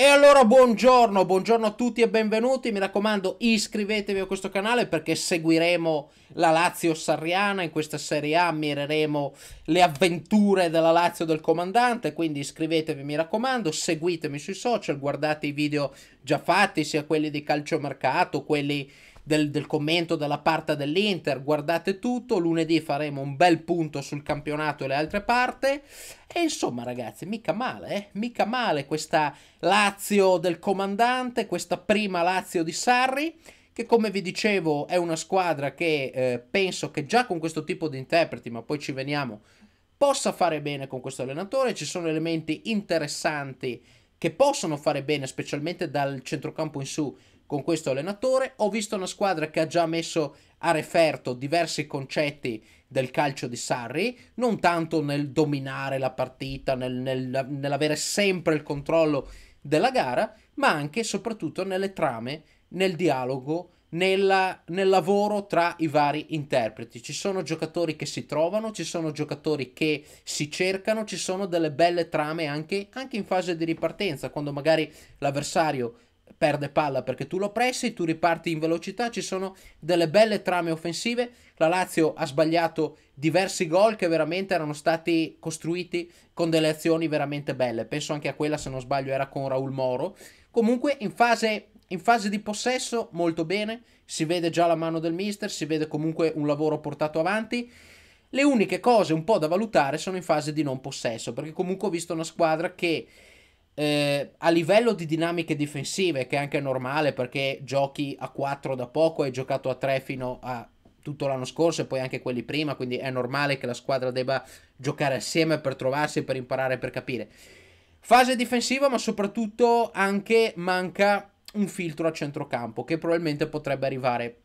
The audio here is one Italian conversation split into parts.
E allora buongiorno, buongiorno a tutti e benvenuti, mi raccomando iscrivetevi a questo canale perché seguiremo la Lazio Sarriana, in questa Serie A ammireremo le avventure della Lazio del comandante, quindi iscrivetevi mi raccomando, seguitemi sui social, guardate i video già fatti, sia quelli di calciomercato, quelli del, del commento dalla parte dell'Inter, guardate tutto, lunedì faremo un bel punto sul campionato e le altre parti. E insomma, ragazzi, mica male, eh? mica male questa Lazio del comandante, questa prima Lazio di Sarri, che come vi dicevo è una squadra che eh, penso che già con questo tipo di interpreti, ma poi ci veniamo, possa fare bene con questo allenatore. Ci sono elementi interessanti che possono fare bene, specialmente dal centrocampo in su, con questo allenatore. Ho visto una squadra che ha già messo a referto diversi concetti del calcio di Sarri, non tanto nel dominare la partita, nel, nel, nell'avere sempre il controllo della gara, ma anche e soprattutto nelle trame, nel dialogo, nella, nel lavoro tra i vari interpreti. Ci sono giocatori che si trovano, ci sono giocatori che si cercano, ci sono delle belle trame anche, anche in fase di ripartenza, quando magari l'avversario perde palla perché tu lo pressi, tu riparti in velocità, ci sono delle belle trame offensive, la Lazio ha sbagliato diversi gol che veramente erano stati costruiti con delle azioni veramente belle, penso anche a quella se non sbaglio era con Raul Moro, comunque in fase, in fase di possesso molto bene, si vede già la mano del mister, si vede comunque un lavoro portato avanti, le uniche cose un po' da valutare sono in fase di non possesso, perché comunque ho visto una squadra che eh, a livello di dinamiche difensive, che è anche normale perché giochi a 4 da poco, hai giocato a 3 fino a tutto l'anno scorso e poi anche quelli prima, quindi è normale che la squadra debba giocare assieme per trovarsi, per imparare, per capire. Fase difensiva, ma soprattutto anche manca un filtro a centrocampo che probabilmente potrebbe arrivare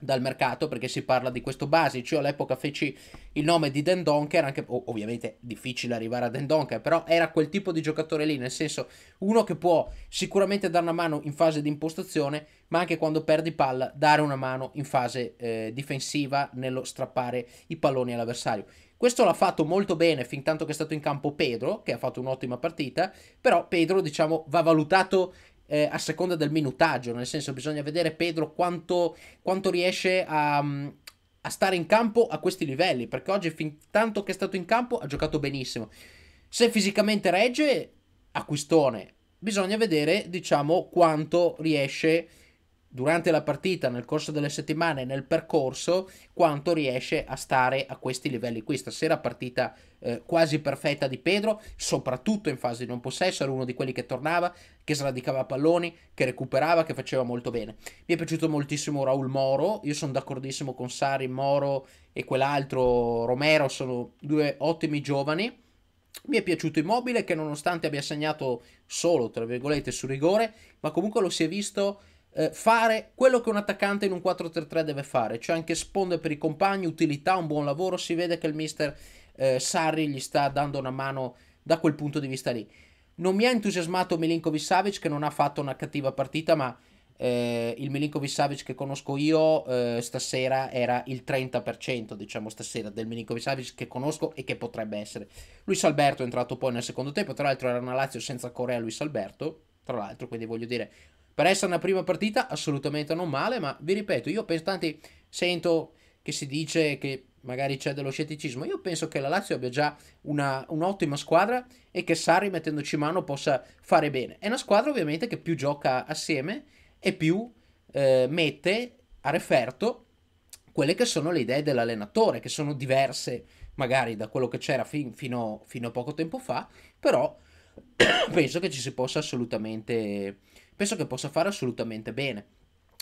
dal mercato perché si parla di questo Basic. Io all'epoca feci il nome di Den Donker, anche oh, ovviamente difficile arrivare a Den Donker, però era quel tipo di giocatore lì, nel senso uno che può sicuramente dare una mano in fase di impostazione, ma anche quando perdi palla dare una mano in fase eh, difensiva nello strappare i palloni all'avversario. Questo l'ha fatto molto bene fin tanto che è stato in campo Pedro, che ha fatto un'ottima partita, però Pedro diciamo va valutato eh, a seconda del minutaggio, nel senso bisogna vedere Pedro quanto, quanto riesce a, mm, a, stare in campo a questi livelli, perché oggi fin tanto che è stato in campo ha giocato benissimo. Se fisicamente regge, acquistone, bisogna vedere diciamo quanto riesce a durante la partita, nel corso delle settimane, nel percorso, quanto riesce a stare a questi livelli qui. Stasera partita eh, quasi perfetta di Pedro, soprattutto in fase di non possesso, era uno di quelli che tornava, che sradicava palloni, che recuperava, che faceva molto bene. Mi è piaciuto moltissimo Raul Moro, io sono d'accordissimo con Sari, Moro e quell'altro Romero, sono due ottimi giovani. Mi è piaciuto Immobile che nonostante abbia segnato solo, tra virgolette, su rigore, ma comunque lo si è visto eh, fare quello che un attaccante in un 4-3-3 deve fare, cioè anche sponde per i compagni, utilità, un buon lavoro. Si vede che il mister eh, Sarri gli sta dando una mano da quel punto di vista lì. Non mi ha entusiasmato Milinkovic Savic che non ha fatto una cattiva partita, ma eh, il Milinkovic Savic che conosco io eh, stasera era il 30%, diciamo stasera, del Milinkovic Savic che conosco e che potrebbe essere. Luis Alberto è entrato poi nel secondo tempo, tra l'altro era una Lazio senza Corea Luis Alberto, tra l'altro, quindi voglio dire per essere una prima partita assolutamente non male, ma vi ripeto, io penso tanti sento che si dice che magari c'è dello scetticismo. Io penso che la Lazio abbia già una, un'ottima squadra e che Sarri mettendoci mano possa fare bene. È una squadra ovviamente che più gioca assieme e più eh, mette a referto quelle che sono le idee dell'allenatore, che sono diverse magari da quello che c'era fin, fino, fino, a poco tempo fa, però penso che ci si possa assolutamente penso che possa fare assolutamente bene.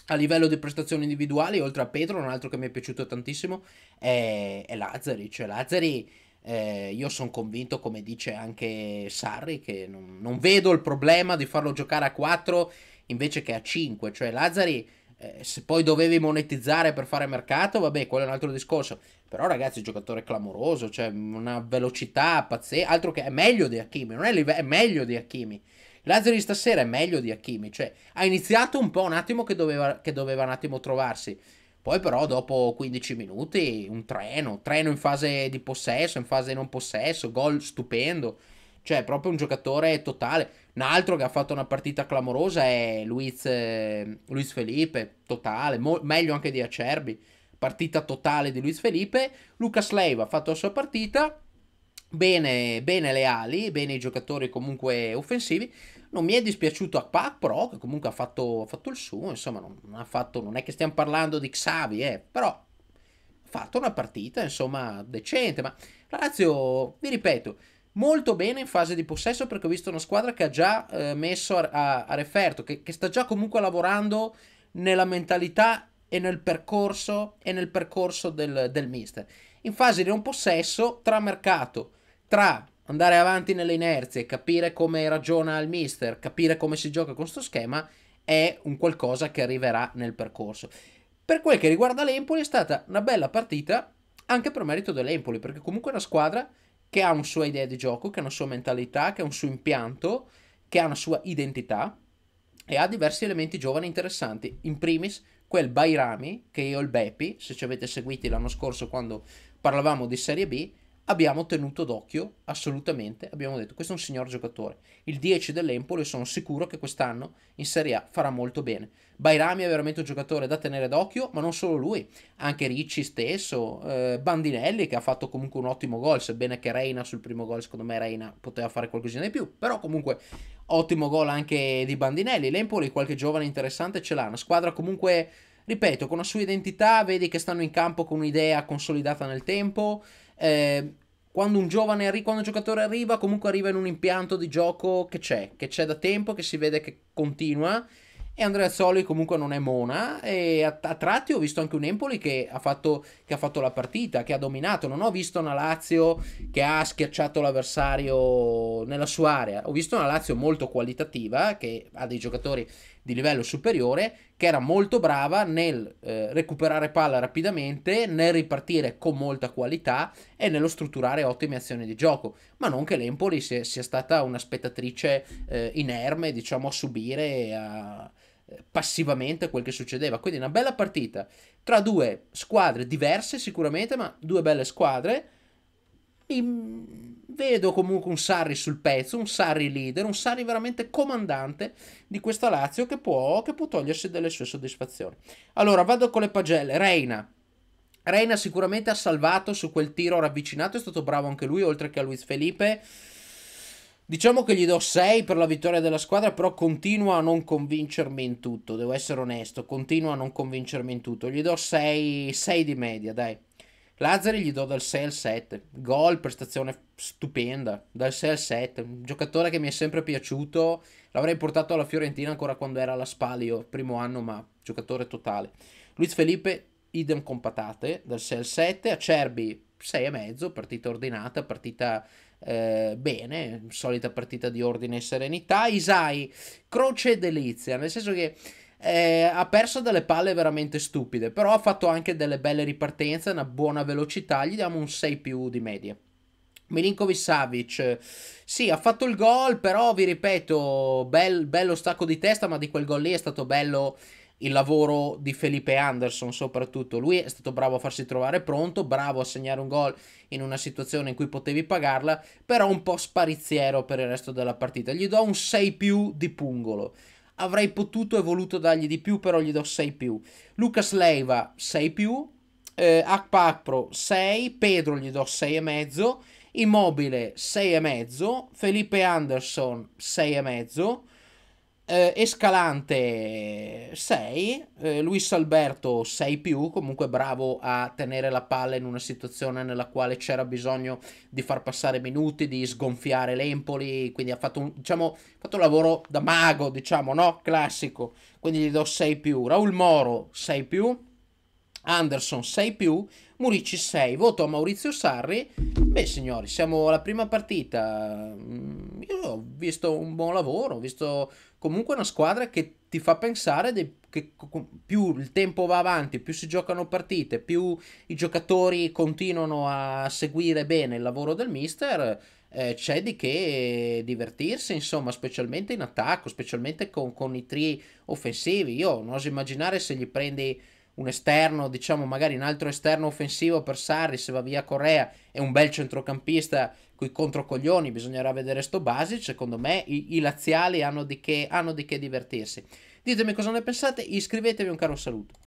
A livello di prestazioni individuali, oltre a Pedro, un altro che mi è piaciuto tantissimo è, è Lazzari. Cioè, Lazzari, eh, io sono convinto, come dice anche Sarri, che non, non, vedo il problema di farlo giocare a 4 invece che a 5. Cioè, Lazzari, eh, se poi dovevi monetizzare per fare mercato, vabbè, quello è un altro discorso. Però, ragazzi, giocatore clamoroso, cioè una velocità pazzesca. Altro che è meglio di Hakimi, non è, live- è meglio di Hakimi. Lazzari stasera è meglio di Hakimi, cioè ha iniziato un po' un attimo che doveva, che doveva un attimo trovarsi. Poi però dopo 15 minuti un treno, treno in fase di possesso, in fase non possesso, gol stupendo. Cioè proprio un giocatore totale. Un altro che ha fatto una partita clamorosa è Luiz, eh, Luis Felipe, totale, Mo- meglio anche di Acerbi. Partita totale di Luis Felipe. Lucas Leiva ha fatto la sua partita Bene, bene, le ali, bene i giocatori comunque offensivi. Non mi è dispiaciuto a Pac Pro, che comunque ha fatto, ha fatto il suo, insomma, non, fatto, non, è che stiamo parlando di Xavi, eh, però ha fatto una partita, insomma, decente. Ma la Lazio, vi ripeto, molto bene in fase di possesso perché ho visto una squadra che ha già eh, messo a, a, a referto, che, che sta già comunque lavorando nella mentalità e nel percorso, e nel percorso del, del mister. In fase di non possesso, tra mercato tra andare avanti nelle inerzie, capire come ragiona il mister, capire come si gioca con questo schema, è un qualcosa che arriverà nel percorso. Per quel che riguarda l'Empoli è stata una bella partita anche per merito dell'Empoli, perché comunque è una squadra che ha una sua idea di gioco, che ha una sua mentalità, che ha un suo impianto, che ha una sua identità e ha diversi elementi giovani interessanti. In primis quel Bairami che io e il Beppi, se ci avete seguiti l'anno scorso quando parlavamo di Serie B, abbiamo tenuto d'occhio assolutamente, abbiamo detto questo è un signor giocatore, il 10 dell'Empoli sono sicuro che quest'anno in Serie A farà molto bene. Bairami è veramente un giocatore da tenere d'occhio, ma non solo lui, anche Ricci stesso, eh, Bandinelli che ha fatto comunque un ottimo gol, sebbene che Reina sul primo gol secondo me Reina poteva fare qualcosina di più, però comunque ottimo gol anche di Bandinelli, l'Empoli qualche giovane interessante ce l'ha, una squadra comunque ripeto, con la sua identità vedi che stanno in campo con un'idea consolidata nel tempo. Eh, quando un giovane arriva, quando un giocatore arriva, comunque arriva in un impianto di gioco che c'è, che c'è da tempo, che si vede che continua. E Andrea Zoli comunque non è mona. E a, a tratti ho visto anche un Empoli che ha, fatto, che ha, fatto, la partita, che ha dominato. Non ho visto una Lazio che ha schiacciato l'avversario nella sua area. Ho visto una Lazio molto qualitativa, che ha dei giocatori di livello superiore che era molto brava nel eh, recuperare palla rapidamente, nel ripartire con molta qualità e nello strutturare ottime azioni di gioco. Ma non che l'Empoli sia, sia stata una spettatrice eh, inerme, diciamo, a subire a, eh, passivamente quel che succedeva. Quindi una bella partita tra due squadre diverse sicuramente, ma due belle squadre. In vedo comunque un Sarri sul pezzo, un Sarri leader, un Sarri veramente comandante di questa Lazio che può, che può togliersi delle sue soddisfazioni. Allora, vado con le pagelle. Reina, Reina sicuramente ha salvato su quel tiro ravvicinato, è stato bravo anche lui, oltre che a Luis Felipe. Diciamo che gli do 6 per la vittoria della squadra, però continua a non convincermi in tutto, devo essere onesto, continua a non convincermi in tutto. Gli do 6, 6 di media, dai. Lazzari gli do dal 6 al 7, gol, prestazione stupenda, dal 6 al 7, un giocatore che mi è sempre piaciuto, l'avrei portato alla Fiorentina ancora quando era alla Spalio, primo anno, ma giocatore totale. Luiz Felipe, idem con patate, dal 6 al 7, Acerbi 6,5, partita ordinata, partita eh, bene, solita partita di ordine e serenità, Isai, croce e delizia, nel senso che eh, ha perso delle palle veramente stupide, però ha fatto anche delle belle ripartenze, una buona velocità, gli diamo un 6 più di media. Milinkovic Savic, sì, ha fatto il gol, però vi ripeto, bel, bello stacco di testa, ma di quel gol lì è stato bello il lavoro di Felipe Anderson soprattutto. Lui è stato bravo a farsi trovare pronto, bravo a segnare un gol in una situazione in cui potevi pagarla, però un po' spariziero per il resto della partita. Gli do un 6 più di pungolo. Avrei potuto e voluto dargli di più, però gli do 6 più. Lucas Leiva 6 più. Eh, Akpakpro 6. Pedro gli do 6,5. Immobile 6 e mezzo. Felipe Anderson 6 e mezzo eh, Escalante 6, eh, Luis Alberto 6 più, comunque bravo a tenere la palla in una situazione nella quale c'era bisogno di far passare minuti, di sgonfiare l'Empoli, quindi ha fatto un, diciamo, fatto un lavoro da mago, diciamo, no? Classico, quindi gli do 6 più. Raul Moro 6 più, Anderson 6 più, Murici 6, voto a Maurizio Sarri. Beh signori, siamo alla prima partita, mm, io ho visto un buon lavoro, ho visto comunque una squadra che ti fa pensare che più il tempo va avanti, più si giocano partite, più i giocatori continuano a seguire bene il lavoro del mister, eh, c'è di che divertirsi, insomma, specialmente in attacco, specialmente con, con i tri offensivi. Io non oso immaginare se gli prendi un esterno, diciamo magari un altro esterno offensivo per Sarri se va via Correa e un bel centrocampista coi controcoglioni, bisognerà vedere sto Basic, secondo me i, i laziali hanno di, che, hanno di che divertirsi. Ditemi cosa ne pensate, iscrivetevi un caro saluto.